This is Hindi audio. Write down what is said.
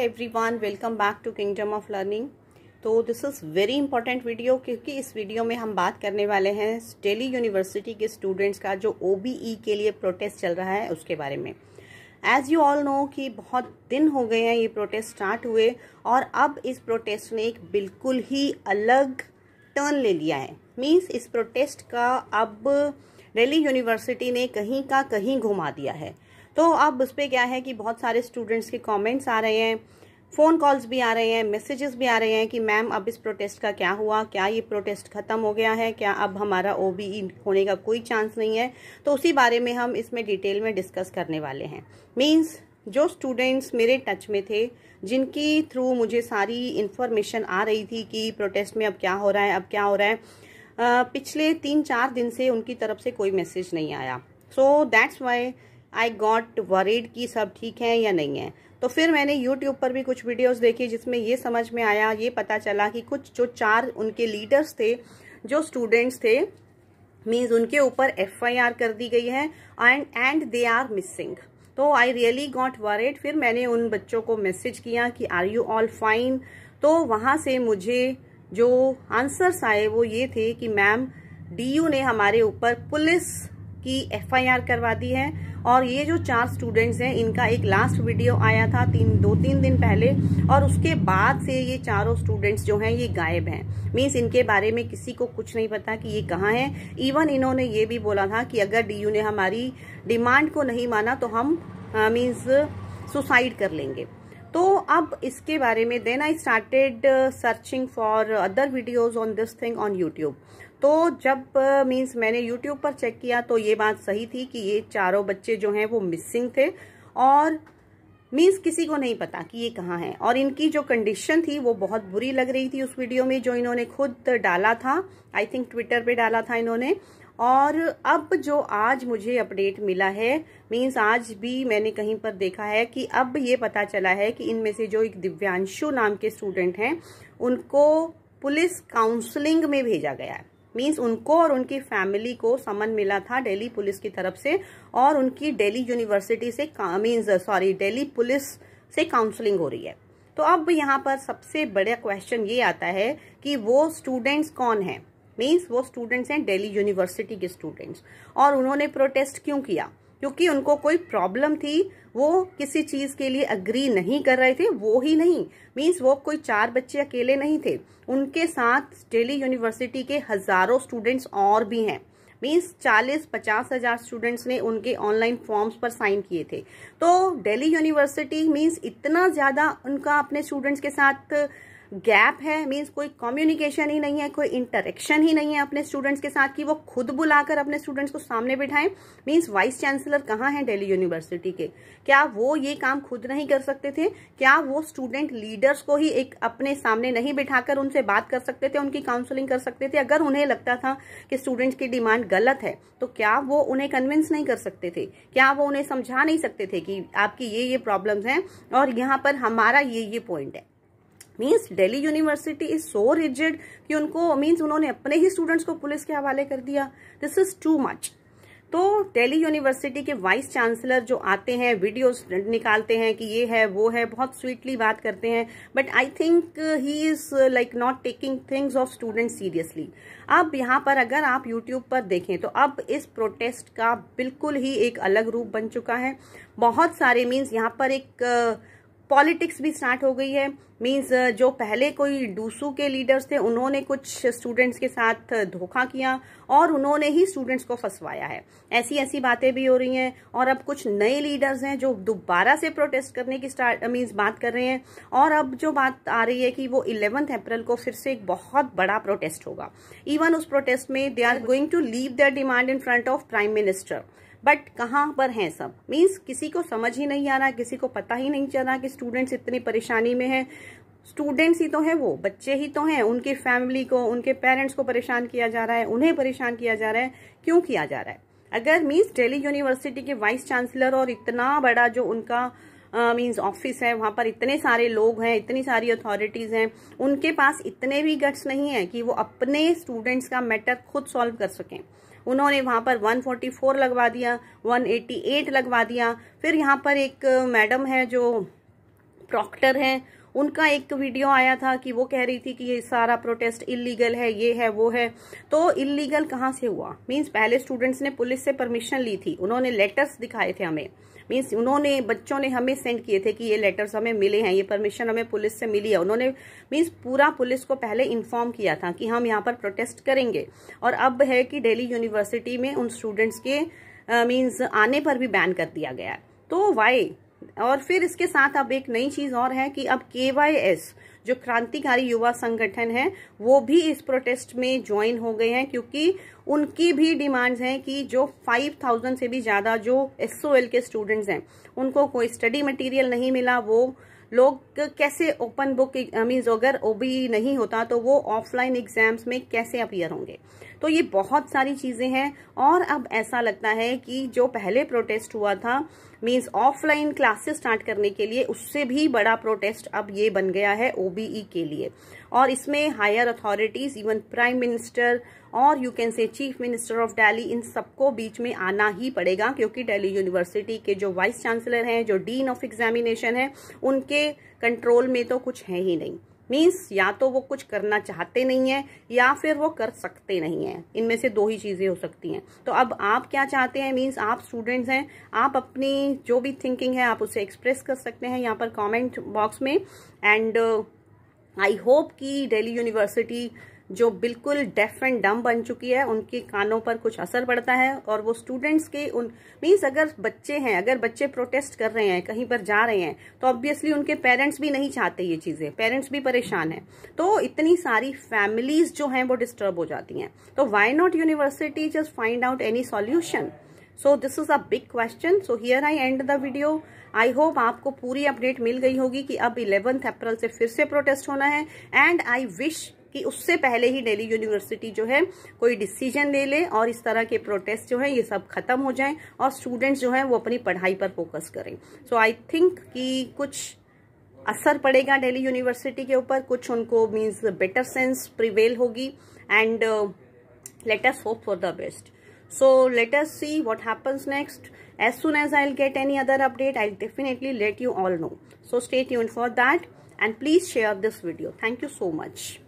everyone welcome back to kingdom of learning तो this is very important video क्योंकि इस वीडियो में हम बात करने वाले हैं डेली यूनिवर्सिटी के स्टूडेंट्स का जो ओ e के लिए प्रोटेस्ट चल रहा है उसके बारे में एज़ यू ऑल नो कि बहुत दिन हो गए हैं ये प्रोटेस्ट स्टार्ट हुए और अब इस प्रोटेस्ट ने एक बिल्कुल ही अलग टर्न ले लिया है मीन्स इस प्रोटेस्ट का अब डेली यूनिवर्सिटी ने कहीं का कहीं घुमा दिया है तो अब उस पर क्या है कि बहुत सारे स्टूडेंट्स के कमेंट्स आ रहे हैं फ़ोन कॉल्स भी आ रहे हैं मैसेजेस भी आ रहे हैं कि मैम अब इस प्रोटेस्ट का क्या हुआ क्या ये प्रोटेस्ट ख़त्म हो गया है क्या अब हमारा ओ e होने का कोई चांस नहीं है तो उसी बारे में हम इसमें डिटेल में डिस्कस करने वाले हैं मीन्स जो स्टूडेंट्स मेरे टच में थे जिनकी थ्रू मुझे सारी इन्फॉर्मेशन आ रही थी कि प्रोटेस्ट में अब क्या हो रहा है अब क्या हो रहा है पिछले तीन चार दिन से उनकी तरफ से कोई मैसेज नहीं आया so that's why I got worried कि सब ठीक है या नहीं है तो फिर मैंने यूट्यूब पर भी कुछ वीडियोस देखी जिसमें ये समझ में आया ये पता चला कि कुछ जो चार उनके लीडर्स थे जो स्टूडेंट्स थे मीन्स उनके ऊपर एफ कर दी गई है and and they are missing तो आई रियली गॉट वरेड फिर मैंने उन बच्चों को मैसेज किया कि आर यू ऑल फाइन तो वहाँ से मुझे जो आंसर्स आए वो ये थे कि मैम डीयू ने हमारे ऊपर पुलिस की एफआईआर करवा दी है और ये जो चार स्टूडेंट्स हैं इनका एक लास्ट वीडियो आया था तीन दो तीन दिन पहले और उसके बाद से ये चारों स्टूडेंट्स जो हैं ये गायब हैं मीन्स इनके बारे में किसी को कुछ नहीं पता कि ये कहाँ हैं इवन इन्होंने ये भी बोला था कि अगर डी ने हमारी डिमांड को नहीं माना तो हम मीन्स सुसाइड कर लेंगे तो अब इसके बारे में then I started searching for other videos on this thing on YouTube तो जब मीन्स मैंने यूट्यूब पर चेक किया तो ये बात सही थी कि ये चारों बच्चे जो हैं वो मिसिंग थे और मीन्स किसी को नहीं पता कि ये कहाँ है और इनकी जो कंडीशन थी वो बहुत बुरी लग रही थी उस वीडियो में जो इन्होंने खुद डाला था आई थिंक ट्विटर पे डाला था इन्होंने और अब जो आज मुझे अपडेट मिला है मीन्स आज भी मैंने कहीं पर देखा है कि अब ये पता चला है कि इनमें से जो एक दिव्यांशु नाम के स्टूडेंट हैं उनको पुलिस काउंसलिंग में भेजा गया है मीन्स उनको और उनकी फैमिली को समन मिला था दिल्ली पुलिस की तरफ से और उनकी दिल्ली यूनिवर्सिटी से मीन्स सॉरी दिल्ली पुलिस से काउंसलिंग हो रही है तो अब यहाँ पर सबसे बड़ा क्वेश्चन ये आता है कि वो स्टूडेंट्स कौन है मीन्स वो स्टूडेंट्स हैं दिल्ली यूनिवर्सिटी के स्टूडेंट्स और उन्होंने प्रोटेस्ट क्यों किया क्योंकि उनको कोई प्रॉब्लम थी वो किसी चीज के लिए अग्री नहीं कर रहे थे वो ही नहीं मीन्स वो कोई चार बच्चे अकेले नहीं थे उनके साथ डेली यूनिवर्सिटी के हजारों स्टूडेंट्स और भी हैं मीन्स चालीस पचास हजार स्टूडेंट्स ने उनके ऑनलाइन फॉर्म्स पर साइन किए थे तो दिल्ली यूनिवर्सिटी मीन्स इतना ज़्यादा उनका अपने स्टूडेंट्स के साथ गैप है मीन्स कोई कम्युनिकेशन ही नहीं है कोई इंटरेक्शन ही नहीं है अपने स्टूडेंट्स के साथ कि वो खुद बुलाकर अपने स्टूडेंट्स को सामने बिठाएं मीन्स वाइस चांसलर कहाँ हैं दिल्ली यूनिवर्सिटी के क्या वो ये काम खुद नहीं कर सकते थे क्या वो स्टूडेंट लीडर्स को ही एक अपने सामने नहीं बिठाकर उनसे बात कर सकते थे उनकी काउंसलिंग कर सकते थे अगर उन्हें लगता था कि स्टूडेंट्स की डिमांड गलत है तो क्या वो उन्हें कन्विंस नहीं कर सकते थे क्या वो उन्हें समझा नहीं सकते थे कि आपकी ये ये प्रॉब्लम्स हैं और यहाँ पर हमारा ये ये पॉइंट है means Delhi university is so rigid कि उनको मीन्स उन्होंने अपने ही स्टूडेंट्स को पुलिस के हवाले कर दिया दिस इज टू मच तो दिल्ली यूनिवर्सिटी के वाइस चांसलर जो आते हैं वीडियोस निकालते हैं कि ये है वो है बहुत स्वीटली बात करते हैं but I think he is like not taking things of student seriously अब यहाँ पर अगर आप यूट्यूब पर देखें तो अब इस प्रोटेस्ट का बिल्कुल ही एक अलग रूप बन चुका है बहुत सारे मीन्स यहाँ पर एक uh, पॉलिटिक्स भी स्टार्ट हो गई है मीन्स जो पहले कोई डूसू के लीडर्स थे उन्होंने कुछ स्टूडेंट्स के साथ धोखा किया और उन्होंने ही स्टूडेंट्स को फंसवाया है ऐसी ऐसी बातें भी हो रही हैं और अब कुछ नए लीडर्स हैं जो दोबारा से प्रोटेस्ट करने की स्टार्ट मीन्स बात कर रहे हैं और अब जो बात आ रही है कि वो इलेवंथ अप्रैल को फिर से एक बहुत बड़ा प्रोटेस्ट होगा इवन उस प्रोटेस्ट में they are going to leave their demand in front of prime minister but कहाँ पर हैं सब मीन्स किसी को समझ ही नहीं आ रहा किसी को पता ही नहीं चल रहा कि स्टूडेंट्स इतनी परेशानी में हैं स्टूडेंट्स ही तो हैं वो बच्चे ही तो हैं उनकी फैमिली को उनके पेरेंट्स को परेशान किया जा रहा है उन्हें परेशान किया जा रहा है क्यों किया जा रहा है अगर मीन्स डेली यूनिवर्सिटी के वाइस चांसलर और इतना बड़ा जो उनका मीन्स uh, ऑफिस है वहाँ पर इतने सारे लोग हैं इतनी सारी अथॉरिटीज़ हैं उनके पास इतने भी गट्स नहीं है कि वो अपने स्टूडेंट्स का मैटर खुद सॉल्व कर सकें उन्होंने वहां पर 144 लगवा दिया 188 लगवा दिया फिर यहाँ पर एक मैडम है जो प्रॉक्टर हैं उनका एक वीडियो आया था कि वो कह रही थी कि ये सारा प्रोटेस्ट इलीगल है ये है वो है तो इलीगल कहाँ से हुआ मीन्स पहले स्टूडेंट्स ने पुलिस से परमिशन ली थी उन्होंने लेटर्स दिखाए थे हमें मीन्स उन्होंने बच्चों ने हमें सेंड किए थे कि ये लेटर्स हमें मिले हैं ये परमिशन हमें पुलिस से मिली है उन्होंने मीन्स पूरा पुलिस को पहले इन्फॉर्म किया था कि हम यहाँ पर प्रोटेस्ट करेंगे और अब है कि डेली यूनिवर्सिटी में उन स्टूडेंट्स के मीन्स आने पर भी बैन कर दिया गया तो वाई और फिर इसके साथ अब एक नई चीज़ और है कि अब के एस जो क्रांतिकारी युवा संगठन है वो भी इस प्रोटेस्ट में ज्वाइन हो गए हैं क्योंकि उनकी भी डिमांड्स हैं कि जो 5000 से भी ज़्यादा जो एसओएल के स्टूडेंट्स हैं उनको कोई स्टडी मटेरियल नहीं मिला वो लोग कैसे ओपन बुक मीन्स अगर ओबी नहीं होता तो वो ऑफलाइन एग्जाम्स में कैसे अपियर होंगे तो ये बहुत सारी चीज़ें हैं और अब ऐसा लगता है कि जो पहले प्रोटेस्ट हुआ था मीन्स ऑफलाइन क्लासेस स्टार्ट करने के लिए उससे भी बड़ा प्रोटेस्ट अब ये बन गया है ओबीई e के लिए और इसमें higher authorities even prime minister और you can say chief minister of Delhi इन सबको बीच में आना ही पड़ेगा क्योंकि दिल्ली यूनिवर्सिटी के जो वाइस चांसलर हैं जो डीन ऑफ एग्जामिनेशन है उनके कंट्रोल में तो कुछ है ही नहीं मीन्स या तो वो कुछ करना चाहते नहीं है या फिर वो कर सकते नहीं है इनमें से दो ही चीज़ें हो सकती हैं तो अब आप क्या चाहते हैं मीन्स आप स्टूडेंट्स हैं आप अपनी जो भी थिंकिंग है आप उसे एक्सप्रेस कर सकते हैं यहाँ पर कमेंट बॉक्स में एंड uh, आई होप कि दिल्ली यूनिवर्सिटी जो बिल्कुल डेफ एंड डम बन चुकी है उनके कानों पर कुछ असर पड़ता है और वो स्टूडेंट्स के उन मीन्स अगर बच्चे हैं अगर बच्चे प्रोटेस्ट कर रहे हैं कहीं पर जा रहे हैं तो ऑब्वियसली उनके पेरेंट्स भी नहीं चाहते ये चीज़ें पेरेंट्स भी परेशान हैं तो इतनी सारी फैमिलीज जो हैं वो डिस्टर्ब हो जाती हैं तो why not university just find out any solution so this is a big question so here I end the video I hope आपको पूरी अपडेट मिल गई होगी कि अब इलेवंथ अप्रैल से फिर से प्रोटेस्ट होना है एंड आई विश कि उससे पहले ही दिल्ली यूनिवर्सिटी जो है कोई डिसीजन ले ले और इस तरह के प्रोटेस्ट जो है ये सब खत्म हो जाएं और स्टूडेंट्स जो है वो अपनी पढ़ाई पर फोकस करें सो आई थिंक कि कुछ असर पड़ेगा दिल्ली यूनिवर्सिटी के ऊपर कुछ उनको मीन्स बेटर सेंस प्रिवेल होगी and let us hope for the best so let us see what happens next as soon as i'll get any other update i'll definitely let you all know so stay tuned for that and please share this video thank you so much